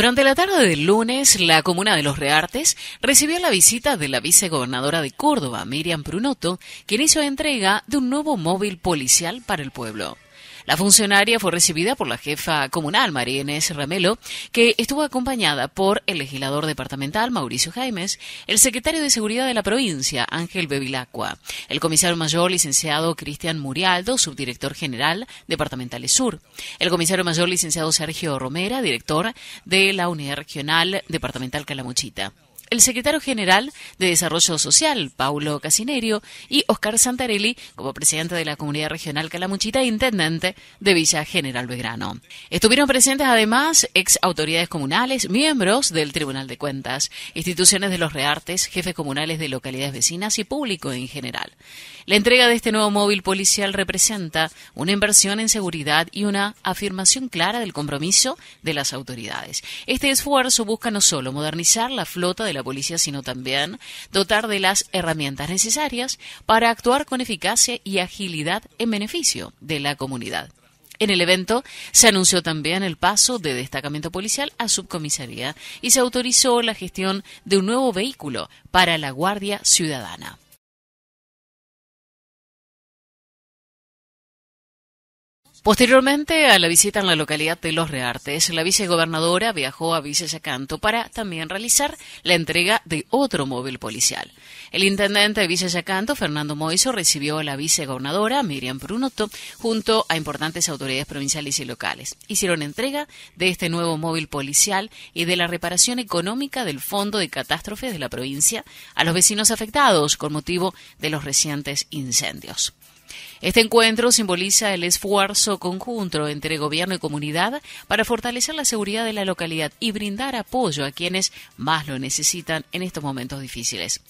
Durante la tarde del lunes, la comuna de Los Reartes recibió la visita de la vicegobernadora de Córdoba, Miriam Prunoto, quien hizo entrega de un nuevo móvil policial para el pueblo. La funcionaria fue recibida por la jefa comunal, María Inés Ramelo, que estuvo acompañada por el legislador departamental, Mauricio Jaimes, el secretario de Seguridad de la provincia, Ángel Bevilacqua, el comisario mayor, licenciado Cristian Murialdo, subdirector general, Departamentales Sur, el comisario mayor, licenciado Sergio Romera, director de la Unidad Regional Departamental Calamuchita el secretario general de Desarrollo Social, Paulo Casinerio, y Oscar Santarelli como presidente de la Comunidad Regional Calamuchita e intendente de Villa General Belgrano. Estuvieron presentes además ex autoridades comunales, miembros del Tribunal de Cuentas, instituciones de los reartes, jefes comunales de localidades vecinas y público en general. La entrega de este nuevo móvil policial representa una inversión en seguridad y una afirmación clara del compromiso de las autoridades. Este esfuerzo busca no solo modernizar la flota de la la policía, sino también dotar de las herramientas necesarias para actuar con eficacia y agilidad en beneficio de la comunidad. En el evento se anunció también el paso de destacamento policial a subcomisaría y se autorizó la gestión de un nuevo vehículo para la Guardia Ciudadana. Posteriormente a la visita en la localidad de Los Reartes, la vicegobernadora viajó a Yacanto para también realizar la entrega de otro móvil policial. El intendente de Yacanto, Fernando Moiso, recibió a la vicegobernadora Miriam Brunotto junto a importantes autoridades provinciales y locales. Hicieron entrega de este nuevo móvil policial y de la reparación económica del Fondo de Catástrofes de la provincia a los vecinos afectados con motivo de los recientes incendios. Este encuentro simboliza el esfuerzo conjunto entre gobierno y comunidad para fortalecer la seguridad de la localidad y brindar apoyo a quienes más lo necesitan en estos momentos difíciles.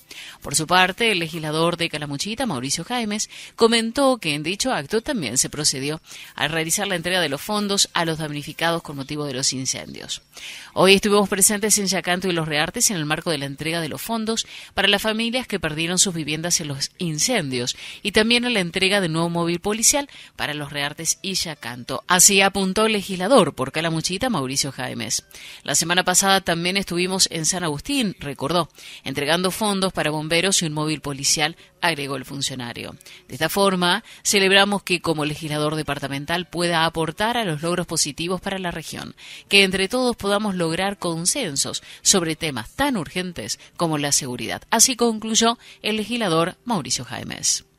Por su parte, el legislador de Calamuchita, Mauricio Jaimes, comentó que en dicho acto también se procedió a realizar la entrega de los fondos a los damnificados con motivo de los incendios. Hoy estuvimos presentes en Yacanto y Los Reartes en el marco de la entrega de los fondos para las familias que perdieron sus viviendas en los incendios y también en la entrega de nuevos un móvil policial para los reartes y Yacanto. Así apuntó el legislador por Muchita, Mauricio Jaimes. La semana pasada también estuvimos en San Agustín, recordó, entregando fondos para bomberos y un móvil policial, agregó el funcionario. De esta forma, celebramos que como legislador departamental pueda aportar a los logros positivos para la región, que entre todos podamos lograr consensos sobre temas tan urgentes como la seguridad. Así concluyó el legislador Mauricio Jaimes.